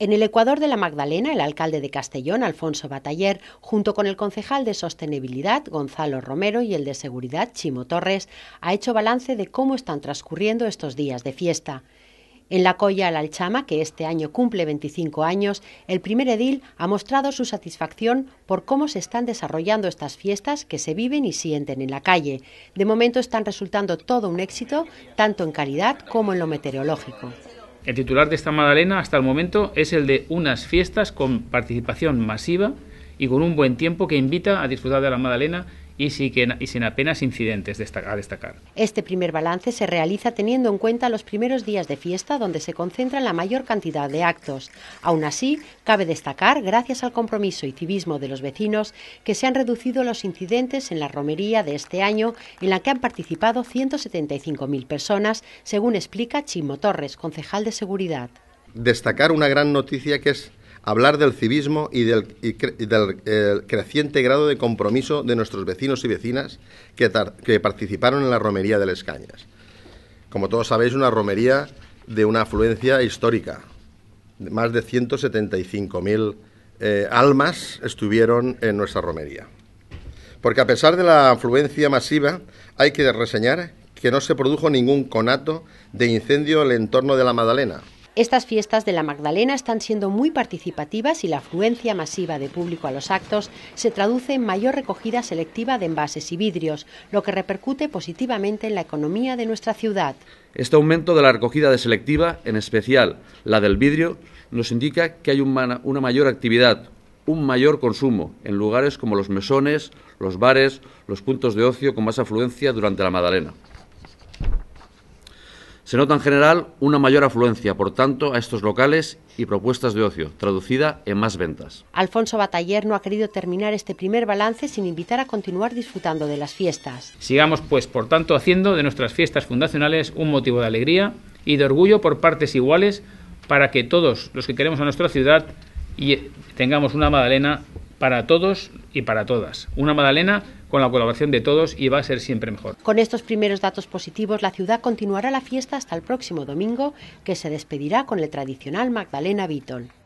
En el Ecuador de la Magdalena, el alcalde de Castellón, Alfonso Bataller, junto con el concejal de Sostenibilidad, Gonzalo Romero, y el de Seguridad, Chimo Torres, ha hecho balance de cómo están transcurriendo estos días de fiesta. En la Colla al Alchama, que este año cumple 25 años, el primer edil ha mostrado su satisfacción por cómo se están desarrollando estas fiestas que se viven y sienten en la calle. De momento están resultando todo un éxito, tanto en calidad como en lo meteorológico. El titular de esta Madalena hasta el momento es el de unas fiestas con participación masiva y con un buen tiempo que invita a disfrutar de la Madalena y sin apenas incidentes a destacar. Este primer balance se realiza teniendo en cuenta los primeros días de fiesta donde se concentra la mayor cantidad de actos. Aún así, cabe destacar, gracias al compromiso y civismo de los vecinos, que se han reducido los incidentes en la romería de este año en la que han participado 175.000 personas, según explica Chimo Torres, concejal de Seguridad. Destacar una gran noticia que es hablar del civismo y del, eh, creciente grado de compromiso de nuestros vecinos y vecinas que, participaron en la romería de Les Cañas. Como todos sabéis, una romería de una afluencia histórica. Más de 175.000 eh, almas estuvieron en nuestra romería. Porque a pesar de la afluencia masiva, hay que reseñar que no se produjo ningún conato de incendio en el entorno de la Madalena, estas fiestas de la Magdalena están siendo muy participativas y la afluencia masiva de público a los actos se traduce en mayor recogida selectiva de envases y vidrios, lo que repercute positivamente en la economía de nuestra ciudad. Este aumento de la recogida de selectiva, en especial la del vidrio, nos indica que hay una, una mayor actividad, un mayor consumo en lugares como los mesones, los bares, los puntos de ocio con más afluencia durante la Magdalena. Se nota en general una mayor afluencia, por tanto, a estos locales y propuestas de ocio, traducida en más ventas. Alfonso Bataller no ha querido terminar este primer balance sin invitar a continuar disfrutando de las fiestas. Sigamos, pues, por tanto, haciendo de nuestras fiestas fundacionales un motivo de alegría y de orgullo por partes iguales para que todos los que queremos a nuestra ciudad y tengamos una Madalena para todos y para todas. Una Madalena con la colaboración de todos y va a ser siempre mejor. Con estos primeros datos positivos, la ciudad continuará la fiesta hasta el próximo domingo, que se despedirá con el tradicional Magdalena Beaton.